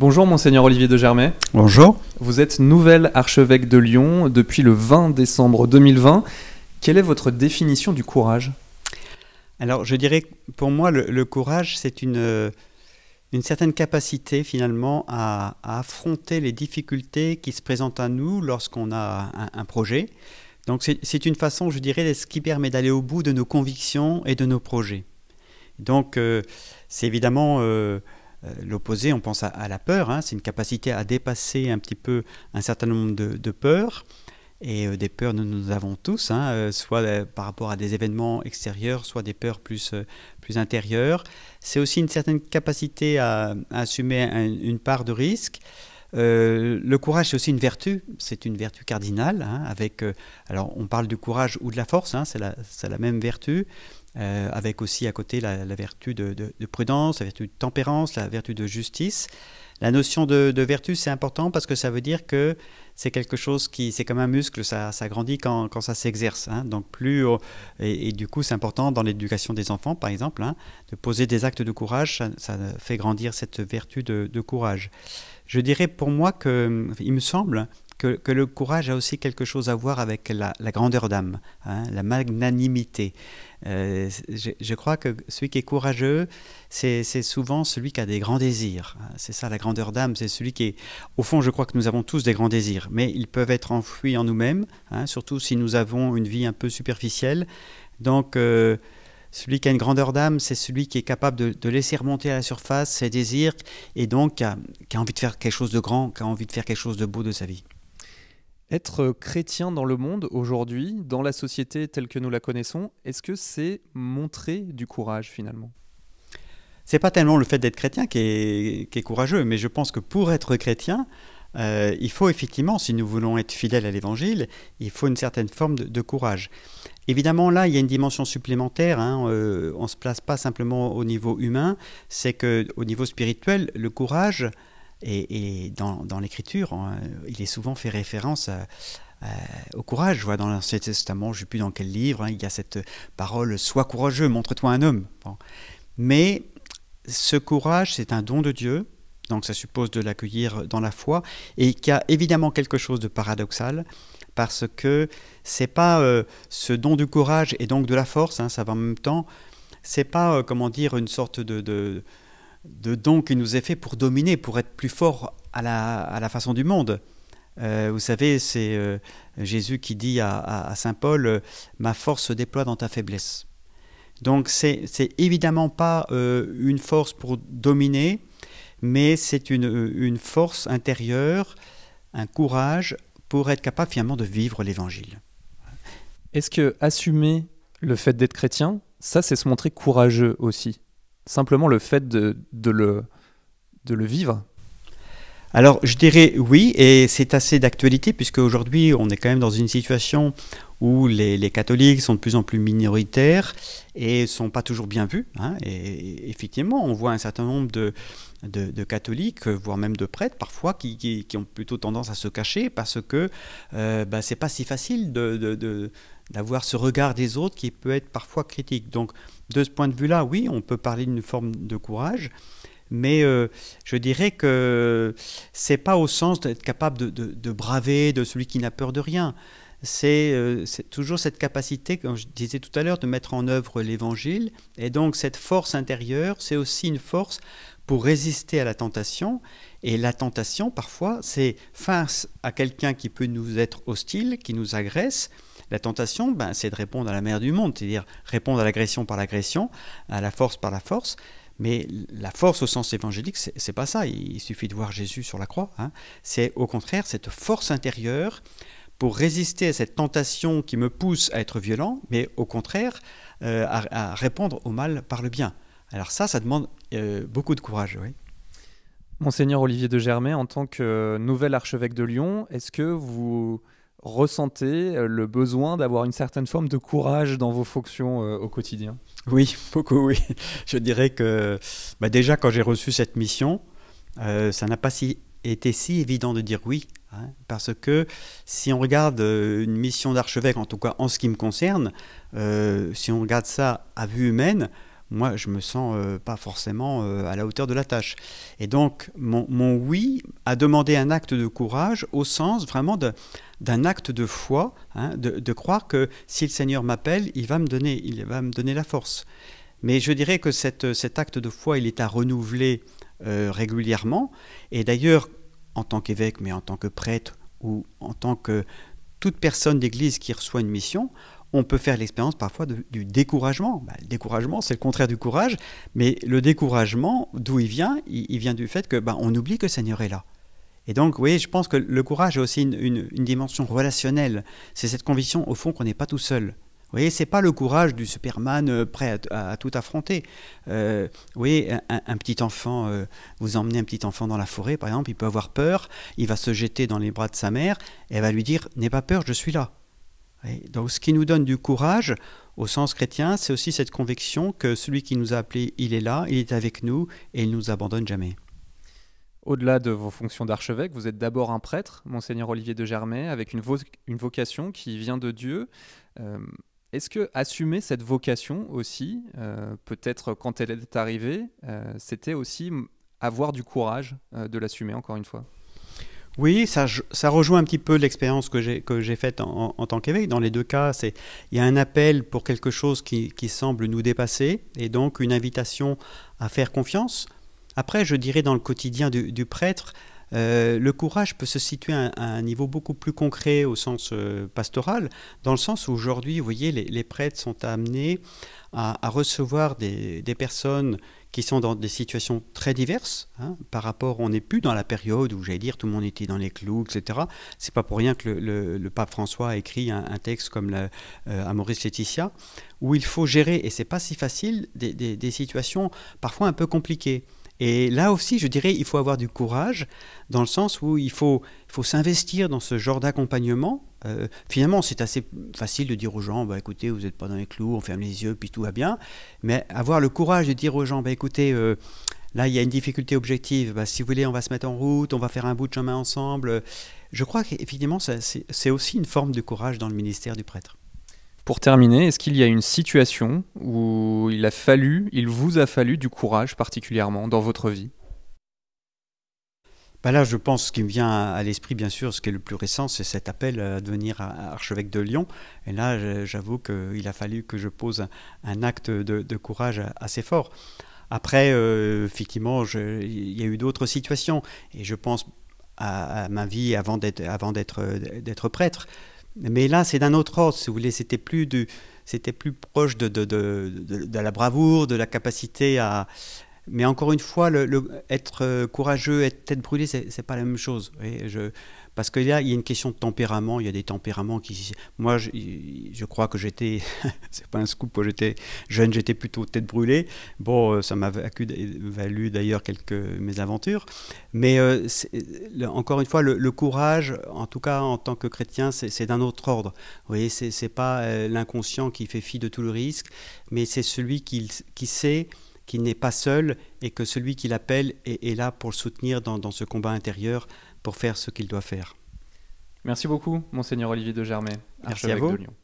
Bonjour monseigneur Olivier de Germay. Bonjour. Vous êtes nouvel archevêque de Lyon depuis le 20 décembre 2020. Quelle est votre définition du courage Alors je dirais que pour moi le, courage c'est une, euh, une certaine capacité finalement à, affronter les difficultés qui se présentent à nous lorsqu'on a un, projet. Donc c'est une façon je dirais de ce qui permet d'aller au bout de nos convictions et de nos projets. Donc euh, c'est évidemment... Euh, euh, l'opposé, on pense à, la peur, hein. c'est une capacité à dépasser un petit peu un certain nombre de, peurs. Et euh, des peurs, nous, nous avons tous, hein, euh, soit par rapport à des événements extérieurs, soit des peurs plus, plus intérieures. C'est aussi une certaine capacité à, assumer une part de risque. le courage, c'est aussi une vertu, c'est une vertu cardinale. Hein, avec, alors, on parle du courage ou de la force, c'est la, même vertu. Euh, avec aussi à côté la, vertu de, prudence, la vertu de tempérance, la vertu de justice. La notion de, vertu, c'est important parce que ça veut dire que c'est quelque chose qui, c'est comme un muscle, ça, grandit quand, quand ça s'exerce. Hein. Donc plus, et, du coup, c'est important dans l'éducation des enfants, par exemple, hein, de poser des actes de courage, ça, ça fait grandir cette vertu de, courage. Je dirais pour moi que, il me semble, que, le courage a aussi quelque chose à voir avec la, grandeur d'âme, hein, la magnanimité. Euh, je, crois que celui qui est courageux, c'est souvent celui qui a des grands désirs. Hein. C'est ça la grandeur d'âme, c'est celui qui est... Au fond, je crois que nous avons tous des grands désirs, mais ils peuvent être enfouis en nous-mêmes, hein, surtout si nous avons une vie un peu superficielle. Donc... Euh, celui qui a une grandeur d'âme, c'est celui qui est capable de, laisser remonter à la surface ses désirs et donc qui a envie de faire quelque chose de grand, qui a envie de faire quelque chose de beau de sa vie. Être chrétien dans le monde aujourd'hui, dans la société telle que nous la connaissons, est-ce que c'est montrer du courage finalement C'est pas tellement le fait d'être chrétien qui est, courageux, mais je pense que pour être chrétien, euh, il faut effectivement, si nous voulons être fidèles à l'Évangile, il faut une certaine forme de, courage. Évidemment, là, il y a une dimension supplémentaire. Hein, euh, on ne se place pas simplement au niveau humain, c'est que au niveau spirituel, le courage, et, dans, l'écriture, hein, il est souvent fait référence au courage. vois dans l'Ancien Testament, je ne sais plus dans quel livre, hein, il y a cette parole Sois courageux, montre-toi un homme. Mais ce courage, c'est un don de Dieu, donc ça suppose de l'accueillir dans la foi, et qui a évidemment quelque chose de paradoxal, parce que c'est pas euh, ce don du courage et donc de la force, hein, ça va en même temps, c'est pas, euh, comment dire, une sorte de de don qui nous est fait pour dominer, pour être plus fort à la, façon du monde. Euh, vous savez, c'est euh, Jésus qui dit à, Saint Paul, euh, Ma force se déploie dans ta faiblesse. Donc c'est évidemment pas une force pour dominer, mais c'est une, une, force intérieure, un courage pour être capable finalement de vivre l'Évangile. Est-ce que assumer le fait d'être chrétien, ça c'est se montrer courageux aussi Simplement le fait de, de, le, de le vivre, alors je dirais oui, et c'est assez d'actualité, puisque aujourd'hui on est quand même dans une situation où les, catholiques sont de plus en plus minoritaires et sont pas toujours bien vus. Hein. Et, effectivement, on voit un certain nombre de, catholiques, voire même de prêtres parfois, qui, ont plutôt tendance à se cacher parce que ce euh, n'est bah, c'est pas si facile d'avoir ce regard des autres qui peut être parfois critique. Donc, de ce point de vue-là, oui, on peut parler d'une forme de courage mais euh, je dirais que c'est pas au sens d'être capable de, braver de celui qui n'a peur de rien. Euh, c'est toujours cette capacité, comme je disais tout à l'heure, de mettre en œuvre l'évangile. Et donc cette force intérieure, c'est aussi une force pour résister à la tentation. Et la tentation, parfois, c'est face à quelqu'un qui peut nous être hostile, qui nous agresse. La tentation, ben, c'est de répondre à la mer du monde, c'est-à-dire répondre à l'agression par l'agression, à la force par la force. Mais la force au sens évangélique, c'est pas ça. Il, suffit de voir Jésus sur la croix. Hein. C'est au contraire cette force intérieure pour résister à cette tentation qui me pousse à être violent, mais au contraire euh, à, répondre au mal par le bien. Alors ça, ça demande euh, beaucoup de courage. Monseigneur Olivier de Germain, en tant que nouvel archevêque de Lyon, est-ce que vous ressentez le besoin d'avoir une certaine forme de courage dans vos fonctions euh, au quotidien oui, beaucoup, oui. Je dirais que bah, déjà, quand j'ai reçu cette mission, euh, ça n'a pas été si évident de dire oui. Hein, parce que si on regarde euh, une mission d'archevêque, en tout cas en ce qui me concerne, euh, si on regarde ça à vue humaine, moi, je me sens euh, pas forcément euh, à la hauteur de la tâche. Et donc, mon, oui a demandé un acte de courage au sens vraiment d'un acte de foi, hein, de, croire que si le Seigneur m'appelle, il va me donner, il va me donner la force. Mais je dirais que cet acte de foi, il est à renouveler euh, régulièrement. Et d'ailleurs, en tant qu'évêque, mais en tant que prêtre ou en tant que toute personne d'église qui reçoit une mission, on peut faire l'expérience parfois du découragement. Bah, le découragement, c'est le contraire du courage, mais le découragement, d'où il vient il, vient du fait que bah, on oublie que le Seigneur est là. Et donc, oui, je pense que le courage a aussi une, dimension relationnelle. C'est cette conviction, au fond, qu'on n'est pas tout seul. Vous voyez, c'est pas le courage du Superman euh, prêt à, tout affronter. vous euh, voyez, un, petit enfant, euh, vous emmenez un petit enfant dans la forêt, par exemple, il peut avoir peur, il va se jeter dans les bras de sa mère, elle va lui dire N'aie pas peur, je suis là. Donc ce qui nous donne du courage au sens chrétien, c'est aussi cette conviction que celui qui nous a appelés, il est là, il est avec nous et il ne nous abandonne jamais. Au-delà de vos fonctions d'archevêque, vous êtes d'abord un prêtre, monseigneur Olivier de Germay, avec une, vocation qui vient de Dieu. Euh, est-ce que assumer cette vocation aussi, euh, peut-être quand elle est arrivée, euh, c'était aussi avoir du courage de l'assumer encore une fois oui, ça, rejoint un petit peu l'expérience que j'ai faite en, tant qu'évêque. Dans les deux cas, il y a un appel pour quelque chose qui, semble nous dépasser et donc une invitation à faire confiance. Après, je dirais dans le quotidien du, prêtre, euh, le courage peut se situer à, un niveau beaucoup plus concret au sens euh, pastoral, dans le sens où aujourd'hui, vous voyez, les, prêtres sont amenés à, recevoir des, des personnes qui sont dans des situations très diverses. Hein. par rapport, on n'est plus dans la période où, j'allais dire, tout le monde était dans les clous, etc. C'est pas pour rien que le, pape François a écrit un, texte comme la, euh, Maurice Laetitia, où il faut gérer, et c'est pas si facile, des situations parfois un peu compliquées. Et là aussi, je dirais, il faut avoir du courage, dans le sens où il faut, faut s'investir dans ce genre d'accompagnement. Euh, finalement, c'est assez facile de dire aux gens, bah, écoutez, vous n'êtes pas dans les clous, on ferme les yeux, puis tout va bien. Mais avoir le courage de dire aux gens, bah, écoutez, euh, là, il y a une difficulté objective, bah, si vous voulez, on va se mettre en route, on va faire un bout de chemin ensemble. Je crois qu'effectivement, c'est aussi une forme de courage dans le ministère du prêtre. Pour terminer, est-ce qu'il y a une situation où il a fallu, il vous a fallu du courage particulièrement dans votre vie bah là, je pense ce qui me vient à l'esprit, bien sûr, ce qui est le plus récent, c'est cet appel à devenir archevêque de Lyon. Et là, j'avoue qu'il a fallu que je pose un acte de, courage assez fort. Après, euh, effectivement, il y a eu d'autres situations. Et je pense à ma vie avant d'être prêtre. Mais là, c'est d'un autre ordre, si vous voulez. C'était plus du, c'était plus proche de, de, la bravoure, de la capacité à. Mais encore une fois, être euh, courageux, être tête brûlée, c'est, pas la même chose. Parce qu'il il y a une question de tempérament. Il y a des tempéraments qui. Moi, je, crois que j'étais. c'est pas un scoop, j'étais jeune, j'étais plutôt tête brûlée. Bon, euh, ça m'a valu d'ailleurs quelques mésaventures. Mais euh, encore une fois, le, courage, en tout cas en tant que chrétien, c'est d'un autre ordre. Vous voyez, c'est pas euh, l'inconscient qui fait fi de tout le risque, mais c'est celui qui, sait qu'il n'est pas seul et que celui qui l'appelle est, là pour le soutenir dans ce combat intérieur pour faire ce qu'il doit faire. Merci beaucoup, Monseigneur Olivier de Germay. archevêque de Lyon.